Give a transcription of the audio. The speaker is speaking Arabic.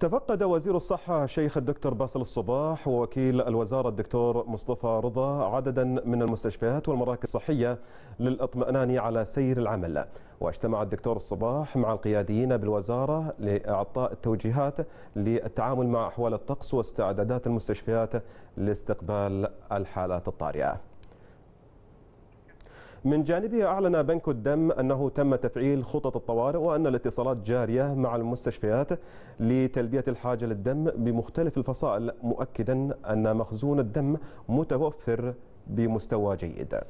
تفقد وزير الصحة الشيخ الدكتور باسل الصباح ووكيل الوزارة الدكتور مصطفى رضا عددا من المستشفيات والمراكز الصحية للإطمئنان على سير العمل واجتمع الدكتور الصباح مع القياديين بالوزارة لإعطاء التوجيهات للتعامل مع أحوال الطقس واستعدادات المستشفيات لاستقبال الحالات الطارئة من جانبه أعلن بنك الدم أنه تم تفعيل خطط الطوارئ وأن الاتصالات جارية مع المستشفيات لتلبية الحاجة للدم بمختلف الفصائل مؤكدا أن مخزون الدم متوفر بمستوى جيد